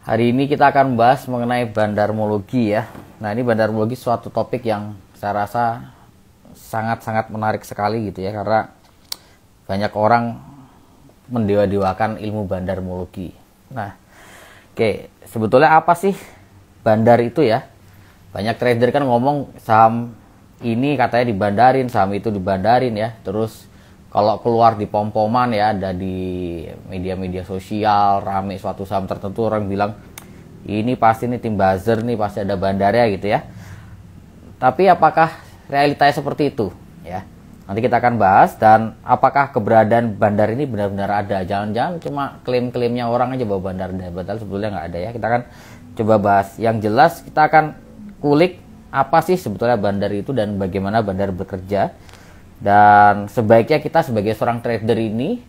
Hari ini kita akan membahas mengenai bandarmologi ya. Nah ini bandarmologi suatu topik yang saya rasa sangat-sangat menarik sekali gitu ya karena banyak orang mendewa-dewakan ilmu bandarmologi. Nah, oke, okay. sebetulnya apa sih bandar itu ya? Banyak trader kan ngomong saham ini katanya dibandarin, saham itu dibandarin ya. Terus kalau keluar di pom-poman ya ada di media-media sosial rame suatu saham tertentu orang bilang ini pasti nih tim buzzer nih pasti ada bandarnya gitu ya tapi apakah realitanya seperti itu ya nanti kita akan bahas dan apakah keberadaan bandar ini benar-benar ada jangan-jangan cuma klaim-klaimnya orang aja bahwa bandar ada padahal sebetulnya nggak ada ya kita akan coba bahas yang jelas kita akan kulik apa sih sebetulnya bandar itu dan bagaimana bandar bekerja dan sebaiknya kita sebagai seorang trader ini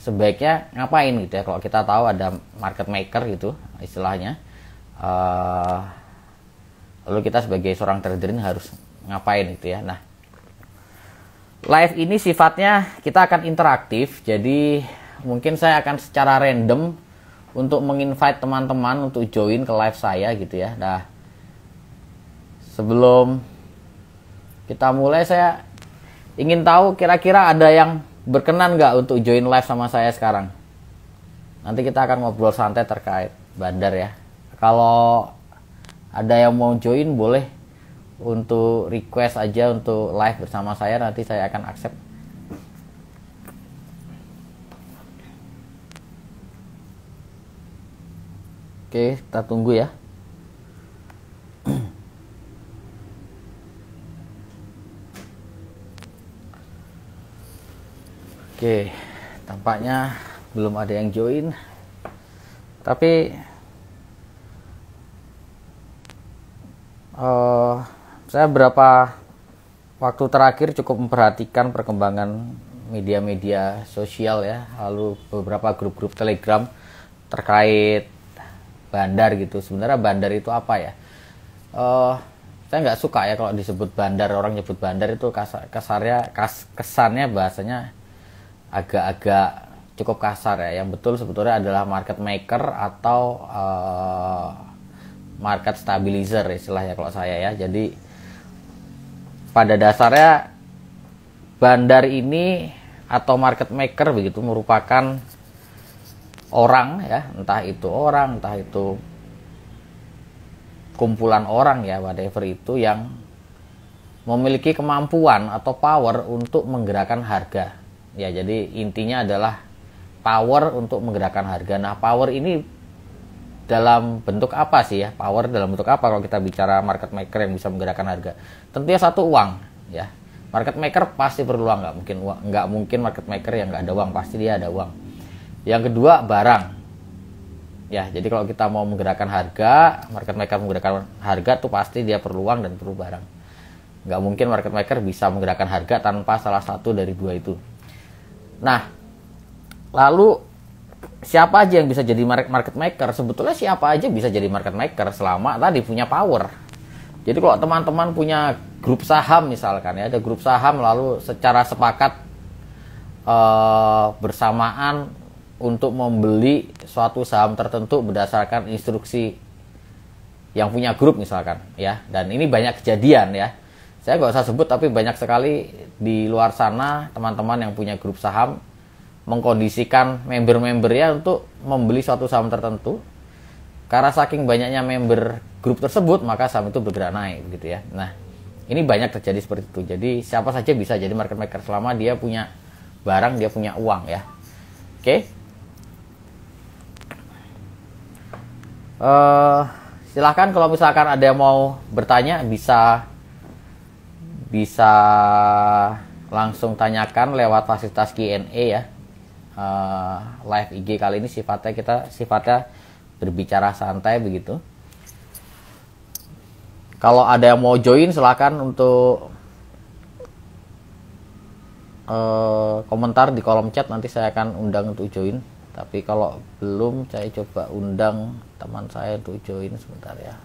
sebaiknya ngapain gitu ya kalau kita tahu ada market maker gitu istilahnya uh, lalu kita sebagai seorang trader ini harus ngapain gitu ya nah live ini sifatnya kita akan interaktif jadi mungkin saya akan secara random untuk menginvite teman-teman untuk join ke live saya gitu ya nah sebelum kita mulai saya ingin tahu kira-kira ada yang berkenan nggak untuk join live sama saya sekarang. Nanti kita akan ngobrol santai terkait bandar ya. Kalau ada yang mau join boleh untuk request aja untuk live bersama saya nanti saya akan accept. Oke, kita tunggu ya. Oke, tampaknya belum ada yang join. Tapi uh, saya berapa waktu terakhir cukup memperhatikan perkembangan media-media sosial ya, lalu beberapa grup-grup Telegram terkait bandar gitu. Sebenarnya bandar itu apa ya? Uh, saya nggak suka ya kalau disebut bandar orang nyebut bandar itu kasar, kasarnya kas, kesannya bahasanya agak-agak cukup kasar ya yang betul sebetulnya adalah market maker atau uh, market stabilizer istilahnya kalau saya ya jadi pada dasarnya bandar ini atau market maker begitu merupakan orang ya entah itu orang entah itu kumpulan orang ya whatever itu yang memiliki kemampuan atau power untuk menggerakkan harga ya jadi intinya adalah power untuk menggerakkan harga nah power ini dalam bentuk apa sih ya power dalam bentuk apa kalau kita bicara market maker yang bisa menggerakkan harga tentunya satu uang ya market maker pasti perlu uang nggak mungkin uang nggak mungkin market maker yang nggak ada uang pasti dia ada uang yang kedua barang ya jadi kalau kita mau menggerakkan harga market maker menggerakkan harga tuh pasti dia perlu uang dan perlu barang nggak mungkin market maker bisa menggerakkan harga tanpa salah satu dari dua itu Nah, lalu siapa aja yang bisa jadi market maker? Sebetulnya siapa aja bisa jadi market maker selama tadi punya power. Jadi kalau teman-teman punya grup saham misalkan ya, ada grup saham lalu secara sepakat eh, bersamaan untuk membeli suatu saham tertentu berdasarkan instruksi yang punya grup misalkan ya. Dan ini banyak kejadian ya saya nggak usah sebut tapi banyak sekali di luar sana teman-teman yang punya grup saham mengkondisikan member-membernya untuk membeli suatu saham tertentu karena saking banyaknya member grup tersebut maka saham itu bergerak naik gitu ya nah ini banyak terjadi seperti itu jadi siapa saja bisa jadi market maker selama dia punya barang dia punya uang ya oke okay? uh, eh, silahkan kalau misalkan ada yang mau bertanya bisa bisa langsung tanyakan lewat fasilitas Q&A ya. Uh, live IG kali ini sifatnya kita sifatnya berbicara santai begitu. Kalau ada yang mau join silahkan untuk uh, komentar di kolom chat nanti saya akan undang untuk join. Tapi kalau belum saya coba undang teman saya untuk join sebentar ya.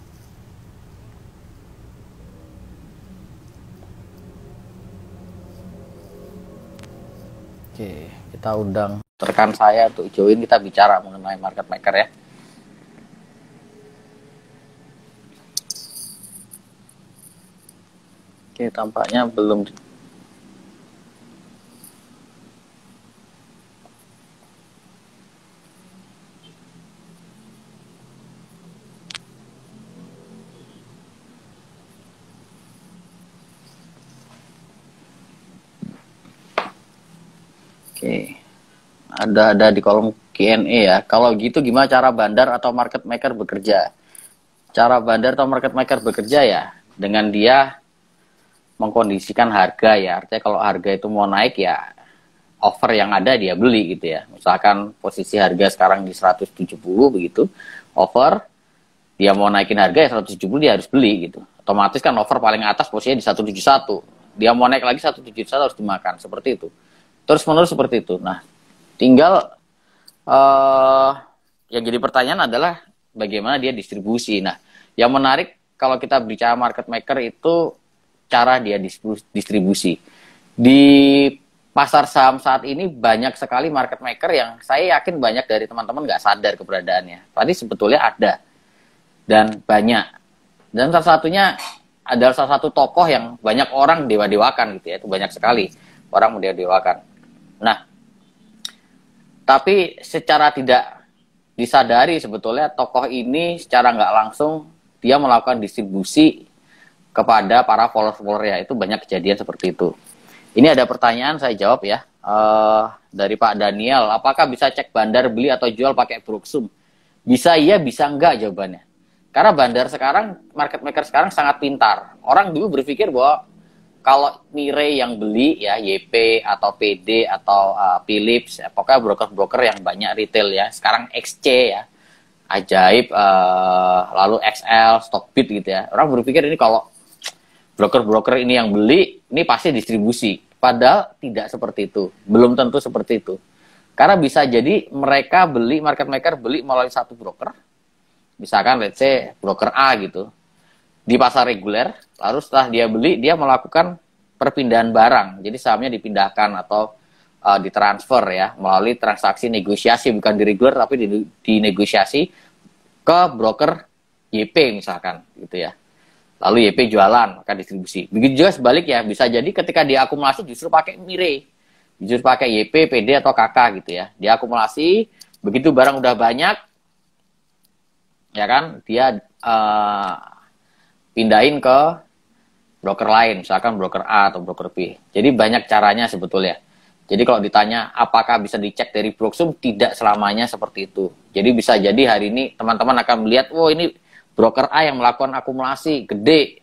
Oke, kita undang rekan saya untuk join kita bicara mengenai market maker ya. Oke, tampaknya belum okay. ada ada di kolom Q&A ya. Kalau gitu gimana cara bandar atau market maker bekerja? Cara bandar atau market maker bekerja ya dengan dia mengkondisikan harga ya. Artinya kalau harga itu mau naik ya offer yang ada dia beli gitu ya. Misalkan posisi harga sekarang di 170 begitu, offer dia mau naikin harga ya 170 dia harus beli gitu. Otomatis kan offer paling atas posisinya di 171. Dia mau naik lagi 171 harus dimakan seperti itu terus menerus seperti itu. Nah, tinggal uh, yang jadi pertanyaan adalah bagaimana dia distribusi. Nah, yang menarik kalau kita bicara market maker itu cara dia distribusi. Di pasar saham saat ini banyak sekali market maker yang saya yakin banyak dari teman-teman nggak sadar keberadaannya. Tadi sebetulnya ada dan banyak. Dan salah satunya adalah salah satu tokoh yang banyak orang dewa-dewakan gitu ya, itu banyak sekali orang mendewa-dewakan. Nah, tapi secara tidak disadari sebetulnya tokoh ini secara nggak langsung dia melakukan distribusi kepada para followers follower ya itu banyak kejadian seperti itu. Ini ada pertanyaan saya jawab ya uh, dari Pak Daniel, apakah bisa cek bandar beli atau jual pakai Bruksum? Bisa iya, bisa enggak jawabannya. Karena bandar sekarang, market maker sekarang sangat pintar. Orang dulu berpikir bahwa kalau Mire yang beli ya YP atau PD atau uh, Philips ya, pokoknya broker-broker yang banyak retail ya sekarang XC ya ajaib uh, lalu XL Stockbit gitu ya orang berpikir ini kalau broker-broker ini yang beli ini pasti distribusi padahal tidak seperti itu belum tentu seperti itu karena bisa jadi mereka beli market maker beli melalui satu broker misalkan let's say broker A gitu di pasar reguler, lalu setelah dia beli dia melakukan perpindahan barang. Jadi sahamnya dipindahkan atau uh, ditransfer ya melalui transaksi negosiasi bukan di reguler tapi di negosiasi ke broker YP misalkan gitu ya. Lalu YP jualan maka distribusi. Begitu juga sebaliknya bisa jadi ketika diakumulasi justru pakai mire. Justru pakai YP, PD atau KK gitu ya. Diakumulasi, begitu barang udah banyak ya kan dia uh, pindahin ke broker lain, misalkan broker A atau broker B. Jadi banyak caranya sebetulnya. Jadi kalau ditanya apakah bisa dicek dari Broksum, tidak selamanya seperti itu. Jadi bisa jadi hari ini teman-teman akan melihat, wow oh, ini broker A yang melakukan akumulasi gede.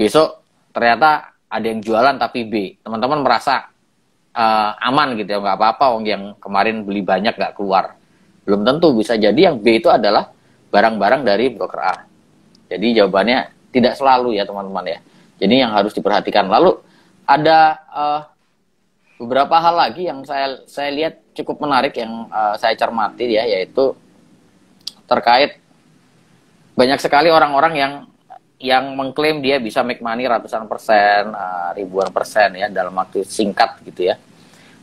Besok ternyata ada yang jualan tapi B. Teman-teman merasa uh, aman gitu ya, nggak apa-apa orang yang kemarin beli banyak nggak keluar. Belum tentu bisa jadi yang B itu adalah barang-barang dari broker A. Jadi jawabannya tidak selalu ya teman-teman ya. Jadi yang harus diperhatikan. Lalu ada uh, beberapa hal lagi yang saya saya lihat cukup menarik yang uh, saya cermati ya yaitu terkait banyak sekali orang-orang yang yang mengklaim dia bisa make money ratusan persen, uh, ribuan persen ya dalam waktu singkat gitu ya.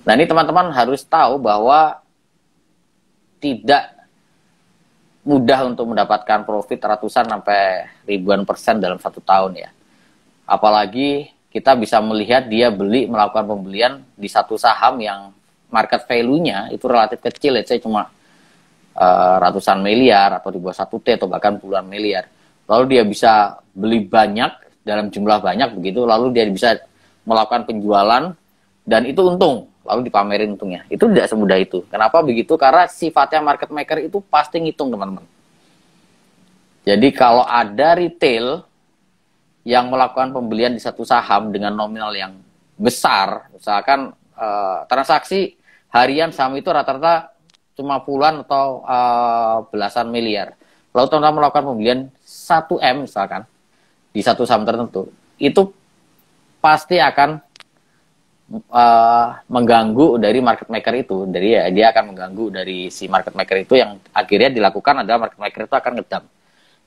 Nah ini teman-teman harus tahu bahwa tidak mudah untuk mendapatkan profit ratusan sampai ribuan persen dalam satu tahun ya. Apalagi kita bisa melihat dia beli melakukan pembelian di satu saham yang market value-nya itu relatif kecil, ya say cuma uh, ratusan miliar atau di bawah satu T atau bahkan puluhan miliar. Lalu dia bisa beli banyak dalam jumlah banyak begitu, lalu dia bisa melakukan penjualan dan itu untung lalu dipamerin untungnya. Itu tidak semudah itu. Kenapa begitu? Karena sifatnya market maker itu pasti ngitung, teman-teman. Jadi kalau ada retail yang melakukan pembelian di satu saham dengan nominal yang besar, misalkan uh, transaksi harian saham itu rata-rata cuma puluhan atau uh, belasan miliar. Lalu teman-teman melakukan pembelian 1M misalkan di satu saham tertentu, itu pasti akan uh, mengganggu dari market maker itu dari ya dia akan mengganggu dari si market maker itu yang akhirnya dilakukan adalah market maker itu akan ngedam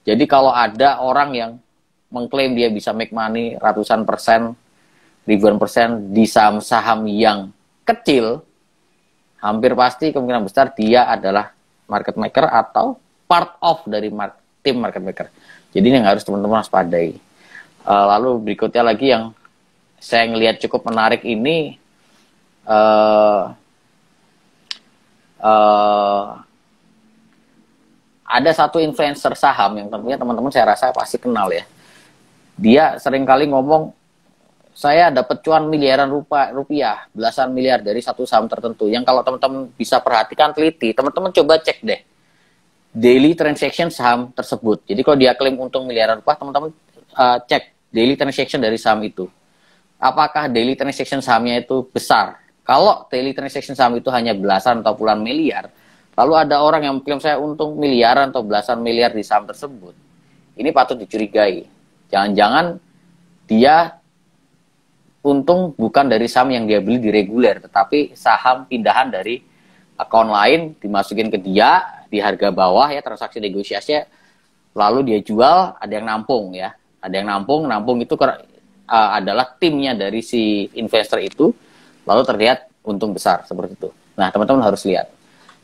jadi kalau ada orang yang mengklaim dia bisa make money ratusan persen ribuan persen di saham-saham yang kecil hampir pasti kemungkinan besar dia adalah market maker atau part of dari mar tim market maker jadi ini yang harus teman-teman waspadai uh, lalu berikutnya lagi yang saya ngelihat cukup menarik ini uh, uh, ada satu influencer saham yang tentunya teman-teman saya rasa pasti kenal ya. Dia sering kali ngomong saya dapat cuan miliaran rupa, rupiah, belasan miliar dari satu saham tertentu. Yang kalau teman-teman bisa perhatikan teliti, teman-teman coba cek deh daily transaction saham tersebut. Jadi kalau dia klaim untung miliaran rupiah, teman-teman uh, cek daily transaction dari saham itu apakah daily transaction sahamnya itu besar? Kalau daily transaction saham itu hanya belasan atau puluhan miliar, lalu ada orang yang klaim saya untung miliaran atau belasan miliar di saham tersebut, ini patut dicurigai. Jangan-jangan dia untung bukan dari saham yang dia beli di reguler, tetapi saham pindahan dari akun lain dimasukin ke dia di harga bawah ya transaksi negosiasinya lalu dia jual ada yang nampung ya ada yang nampung nampung itu uh, adalah timnya dari si investor itu lalu terlihat untung besar seperti itu. Nah, teman-teman harus lihat.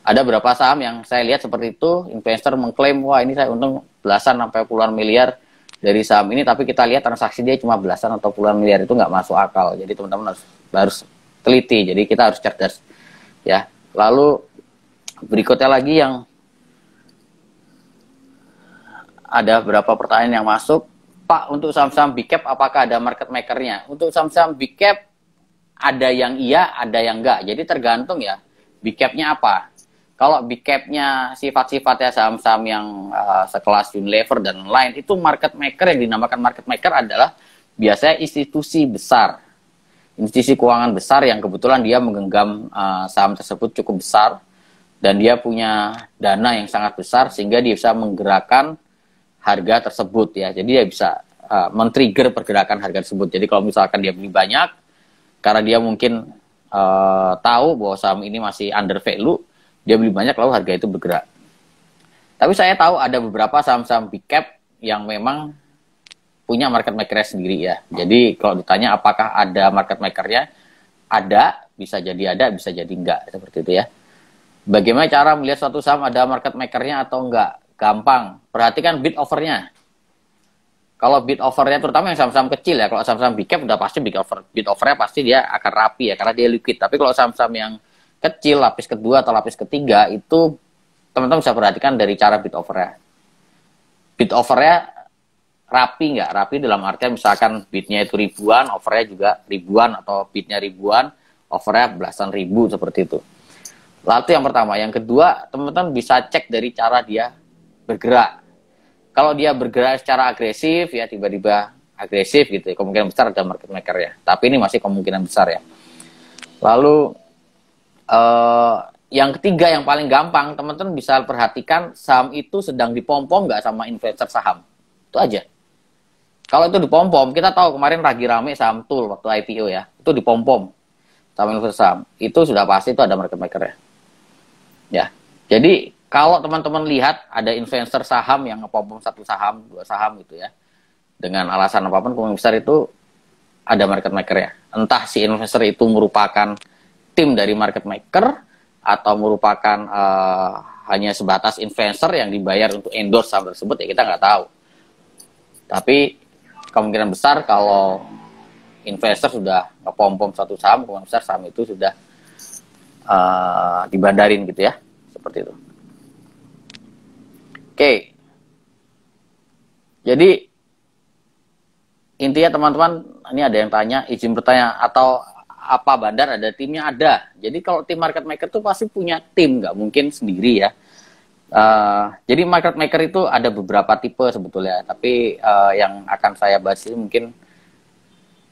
Ada berapa saham yang saya lihat seperti itu, investor mengklaim, wah ini saya untung belasan sampai puluhan miliar dari saham ini, tapi kita lihat transaksi dia cuma belasan atau puluhan miliar itu nggak masuk akal. Jadi teman-teman harus, harus teliti, jadi kita harus cerdas. ya. Lalu berikutnya lagi yang ada beberapa pertanyaan yang masuk Pak, untuk saham-saham big cap apakah ada market makernya? Untuk saham-saham big cap ada yang iya, ada yang enggak. Jadi tergantung ya big cap-nya apa. Kalau big cap-nya sifat-sifatnya saham-saham yang uh, sekelas Unilever dan lain itu market maker yang dinamakan market maker adalah biasanya institusi besar, institusi keuangan besar yang kebetulan dia menggenggam uh, saham tersebut cukup besar dan dia punya dana yang sangat besar sehingga dia bisa menggerakkan harga tersebut ya. Jadi dia bisa uh, men-trigger pergerakan harga tersebut. Jadi kalau misalkan dia beli banyak karena dia mungkin uh, tahu bahwa saham ini masih under value, dia beli banyak lalu harga itu bergerak. Tapi saya tahu ada beberapa saham-saham big cap yang memang punya market maker sendiri ya. Jadi kalau ditanya apakah ada market makernya, ada, bisa jadi ada, bisa jadi enggak seperti itu ya. Bagaimana cara melihat suatu saham ada market makernya atau enggak? Gampang. Perhatikan bid overnya. Kalau bid overnya terutama yang saham-saham kecil ya, kalau saham-saham big cap udah pasti bid over bid overnya pasti dia akan rapi ya karena dia liquid. Tapi kalau saham-saham yang kecil lapis kedua atau lapis ketiga itu teman-teman bisa perhatikan dari cara bid overnya. Bid overnya rapi nggak rapi dalam artian misalkan bitnya itu ribuan overnya juga ribuan atau bitnya ribuan overnya belasan ribu seperti itu lalu yang pertama yang kedua teman-teman bisa cek dari cara dia bergerak. Kalau dia bergerak secara agresif ya tiba-tiba agresif gitu, ya, kemungkinan besar ada market maker ya. Tapi ini masih kemungkinan besar ya. Lalu uh, yang ketiga yang paling gampang teman-teman bisa perhatikan saham itu sedang dipompom nggak sama investor saham. Itu aja. Kalau itu dipompom, kita tahu kemarin lagi rame saham tool waktu IPO ya. Itu dipompom sama investor saham. Itu sudah pasti itu ada market maker ya. Ya. Jadi kalau teman-teman lihat ada influencer saham yang ngepompong satu saham, dua saham gitu ya. Dengan alasan apapun kemungkinan besar itu ada market maker ya. Entah si investor itu merupakan tim dari market maker atau merupakan uh, hanya sebatas influencer yang dibayar untuk endorse saham tersebut ya kita nggak tahu. Tapi kemungkinan besar kalau investor sudah ngepompom satu saham, kemungkinan besar saham itu sudah uh, dibandarin gitu ya, seperti itu. Oke. Jadi intinya teman-teman ini ada yang tanya izin bertanya atau apa bandar ada timnya ada jadi kalau tim market maker itu pasti punya tim nggak mungkin sendiri ya uh, jadi market maker itu ada beberapa tipe sebetulnya tapi uh, yang akan saya bahas ini mungkin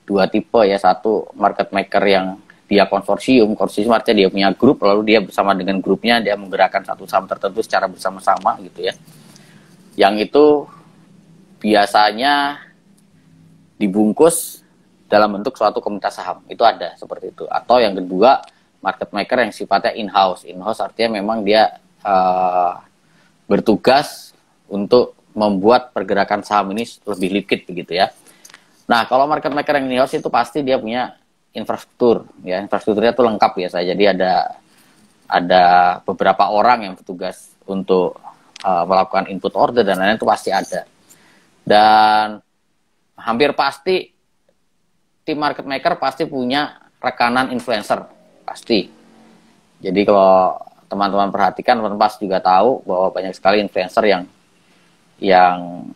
dua tipe ya satu market maker yang dia konsorsium, konsorsium artinya dia punya grup, lalu dia bersama dengan grupnya dia menggerakkan satu saham tertentu secara bersama-sama gitu ya. Yang itu biasanya dibungkus dalam bentuk suatu komunitas saham, itu ada seperti itu. Atau yang kedua market maker yang sifatnya in-house, in-house artinya memang dia uh, bertugas untuk membuat pergerakan saham ini lebih liquid begitu ya. Nah, kalau market maker yang in-house itu pasti dia punya infrastruktur ya infrastrukturnya tuh lengkap ya saya jadi ada ada beberapa orang yang bertugas untuk uh, melakukan input order dan lain-lain itu pasti ada dan hampir pasti tim market maker pasti punya rekanan influencer pasti jadi kalau teman-teman perhatikan teman-teman juga tahu bahwa banyak sekali influencer yang yang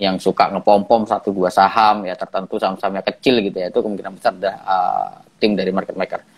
yang suka ngepompom satu dua saham ya tertentu saham-sahamnya kecil gitu ya itu kemungkinan besar ada uh, tim dari market maker.